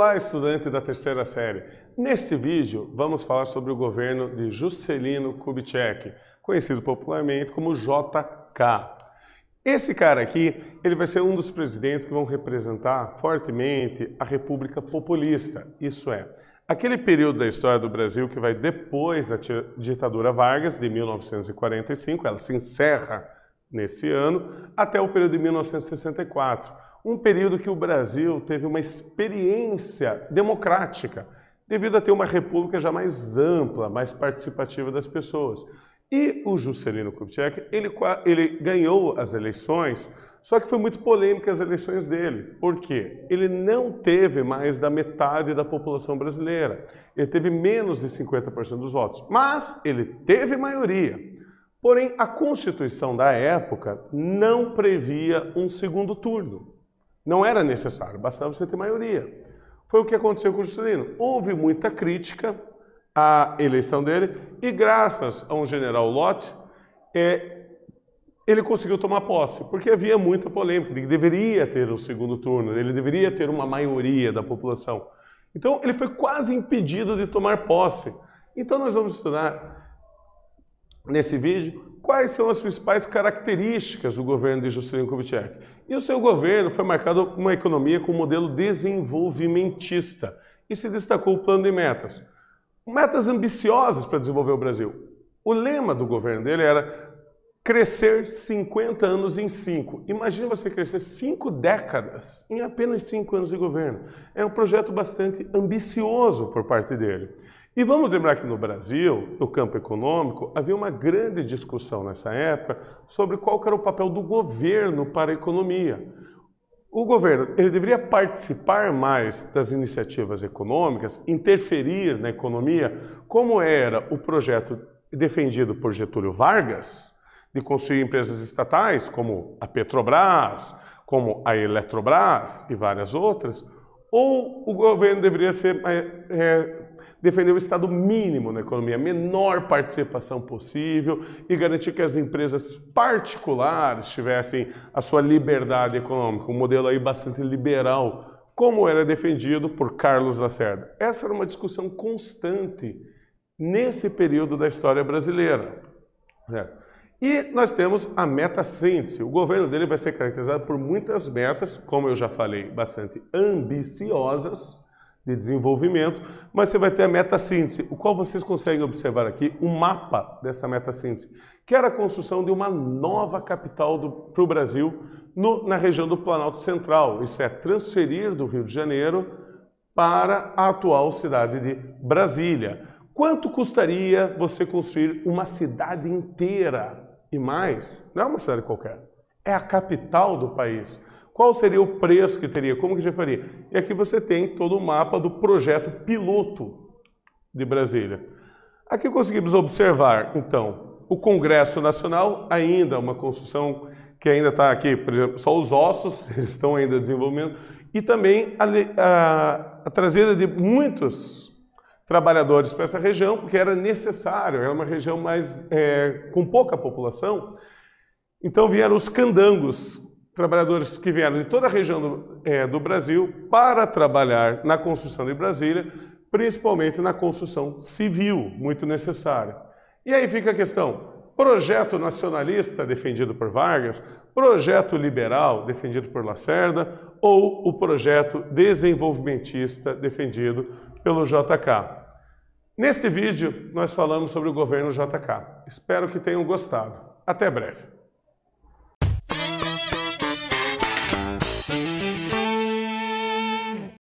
Olá, estudante da terceira série! Nesse vídeo, vamos falar sobre o governo de Juscelino Kubitschek, conhecido popularmente como JK. Esse cara aqui, ele vai ser um dos presidentes que vão representar fortemente a República Populista, isso é, aquele período da história do Brasil que vai depois da ditadura Vargas, de 1945, ela se encerra nesse ano, até o período de 1964, um período que o Brasil teve uma experiência democrática, devido a ter uma república já mais ampla, mais participativa das pessoas. E o Juscelino Kubitschek, ele, ele ganhou as eleições, só que foi muito polêmica as eleições dele. Por quê? Ele não teve mais da metade da população brasileira. Ele teve menos de 50% dos votos, mas ele teve maioria. Porém, a Constituição da época não previa um segundo turno. Não era necessário, bastava você ter maioria. Foi o que aconteceu com o Juscelino. Houve muita crítica à eleição dele e graças a um general Lott, é, ele conseguiu tomar posse, porque havia muita polêmica, ele deveria ter o segundo turno, ele deveria ter uma maioria da população. Então ele foi quase impedido de tomar posse. Então nós vamos estudar nesse vídeo quais são as principais características do governo de Juscelino Kubitschek. E o seu governo foi marcado uma economia com um modelo desenvolvimentista e se destacou o plano de metas. Metas ambiciosas para desenvolver o Brasil. O lema do governo dele era crescer 50 anos em 5. Imagina você crescer 5 décadas em apenas 5 anos de governo. É um projeto bastante ambicioso por parte dele. E vamos lembrar que no Brasil, no campo econômico, havia uma grande discussão nessa época sobre qual era o papel do governo para a economia. O governo ele deveria participar mais das iniciativas econômicas, interferir na economia, como era o projeto defendido por Getúlio Vargas, de construir empresas estatais como a Petrobras, como a Eletrobras e várias outras, ou o governo deveria ser é, defender o Estado mínimo na economia, menor participação possível e garantir que as empresas particulares tivessem a sua liberdade econômica, um modelo aí bastante liberal, como era defendido por Carlos Lacerda. Essa era uma discussão constante nesse período da história brasileira. Né? E nós temos a meta síntese. O governo dele vai ser caracterizado por muitas metas, como eu já falei, bastante ambiciosas, de desenvolvimento, mas você vai ter a meta-síntese, o qual vocês conseguem observar aqui, o um mapa dessa meta-síntese, que era a construção de uma nova capital para o Brasil no, na região do Planalto Central, isso é, transferir do Rio de Janeiro para a atual cidade de Brasília. Quanto custaria você construir uma cidade inteira? E mais, não é uma cidade qualquer, é a capital do país. Qual seria o preço que teria? Como que a gente faria? E aqui você tem todo o mapa do projeto piloto de Brasília. Aqui conseguimos observar, então, o Congresso Nacional, ainda uma construção que ainda está aqui, por exemplo, só os ossos, eles estão ainda desenvolvendo, e também a, a, a trazida de muitos trabalhadores para essa região, porque era necessário, era uma região mais é, com pouca população. Então vieram os candangos, trabalhadores que vieram de toda a região do, é, do Brasil para trabalhar na construção de Brasília, principalmente na construção civil, muito necessária. E aí fica a questão: projeto nacionalista defendido por Vargas, projeto liberal defendido por Lacerda ou o projeto desenvolvimentista defendido pelo JK. Neste vídeo, nós falamos sobre o governo JK. Espero que tenham gostado. Até breve.